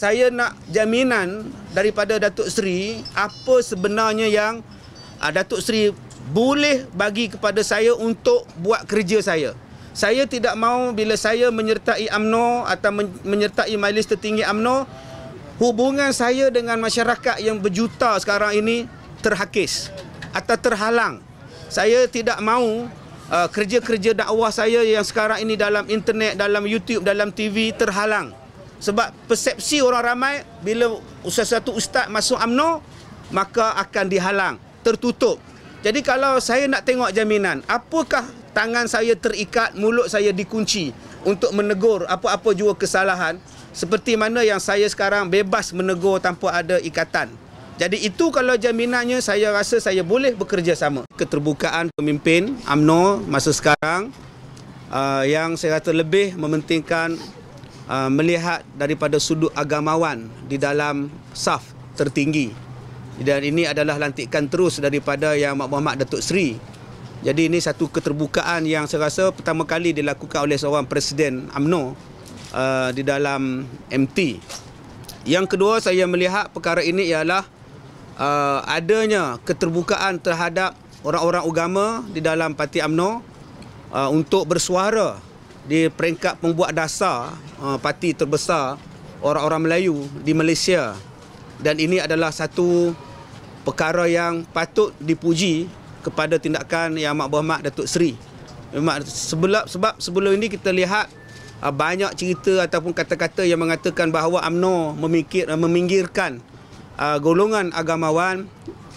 saya nak jaminan daripada Datuk Seri apa sebenarnya yang uh, Datuk Seri boleh bagi kepada saya untuk buat kerja saya. Saya tidak mahu bila saya menyertai AMNO atau menyertai majlis tertinggi AMNO hubungan saya dengan masyarakat yang berjuta sekarang ini terhakis atau terhalang. Saya tidak mahu uh, kerja-kerja dakwah saya yang sekarang ini dalam internet, dalam YouTube, dalam TV terhalang. Sebab persepsi orang ramai bila usaha satu ustaz masuk AMNO maka akan dihalang, tertutup. Jadi kalau saya nak tengok jaminan, apakah tangan saya terikat, mulut saya dikunci untuk menegur apa-apa jua kesalahan seperti mana yang saya sekarang bebas menegur tanpa ada ikatan. Jadi itu kalau jaminannya saya rasa saya boleh bekerja sama. Keterbukaan pemimpin AMNO masa sekarang uh, yang saya rasa lebih mementingkan Uh, melihat daripada sudut agamawan di dalam saf tertinggi. Dan ini adalah lantikan terus daripada Yang Muhammad Datuk Seri. Jadi ini satu keterbukaan yang saya rasa pertama kali dilakukan oleh seorang Presiden UMNO uh, di dalam MT. Yang kedua saya melihat perkara ini ialah uh, adanya keterbukaan terhadap orang-orang agama di dalam parti UMNO uh, untuk bersuara di peringkat pembuat dasar uh, parti terbesar orang-orang Melayu di Malaysia. Dan ini adalah satu perkara yang patut dipuji kepada tindakan Yang Amat Berhormat Datuk Seri. Sebab, sebab sebelum ini kita lihat uh, banyak cerita ataupun kata-kata yang mengatakan bahawa UMNO memikir, uh, meminggirkan uh, golongan agamawan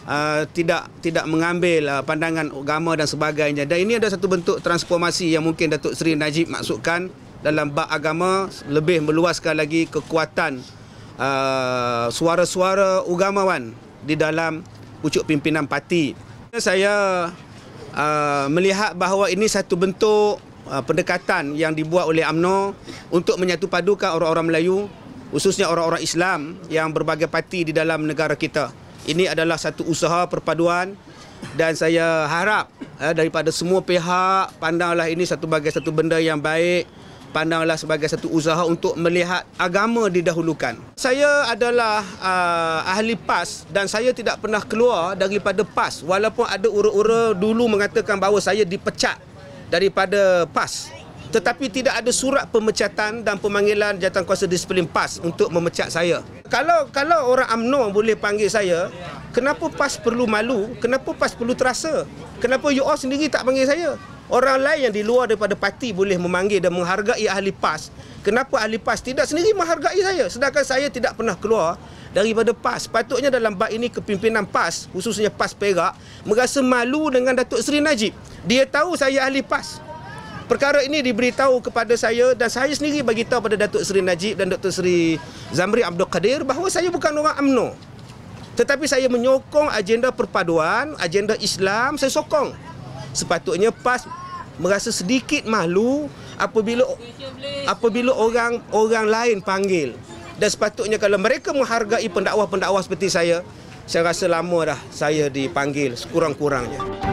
uh, tidak tidak mengambil uh, pandangan agama dan sebagainya. Dan ini ada satu bentuk transformasi yang mungkin Datuk Seri Najib maksudkan dalam bab agama lebih meluaskan lagi kekuatan uh, suara-suara agamawan di dalam pucuk pimpinan parti. Saya uh, melihat bahawa ini satu bentuk uh, pendekatan yang dibuat oleh AMNO untuk menyatupadukan orang-orang Melayu khususnya orang-orang Islam yang berbagai parti di dalam negara kita ini adalah satu usaha perpaduan dan saya harap eh, daripada semua pihak pandanglah ini satu bagi satu benda yang baik pandanglah sebagai satu usaha untuk melihat agama didahulukan. Saya adalah uh, ahli PAS dan saya tidak pernah keluar daripada PAS walaupun ada ura-ura dulu mengatakan bahawa saya dipecat daripada PAS tetapi tidak ada surat pemecatan dan pemanggilan jawatankuasa disiplin PAS untuk memecat saya. Kalau kalau orang amno boleh panggil saya, kenapa PAS perlu malu? Kenapa PAS perlu terasa? Kenapa you all sendiri tak panggil saya? Orang lain yang di luar daripada parti boleh memanggil dan menghargai ahli PAS. Kenapa ahli PAS tidak sendiri menghargai saya sedangkan saya tidak pernah keluar daripada PAS. Patutnya dalam bab ini kepimpinan PAS khususnya PAS Perak merasa malu dengan Datuk Seri Najib. Dia tahu saya ahli PAS. Perkara ini diberitahu kepada saya dan saya sendiri bagi tahu pada Datuk Seri Najib dan Datuk Seri Zamri Abdul Kadir bahawa saya bukan orang AMNO Tetapi saya menyokong agenda perpaduan, agenda Islam, saya sokong. Sepatutnya PAS merasa sedikit malu apabila apabila orang orang lain panggil. Dan sepatutnya kalau mereka menghargai pendakwah-pendakwah seperti saya, saya rasa lama dah saya dipanggil sekurang Sekurang-kurangnya.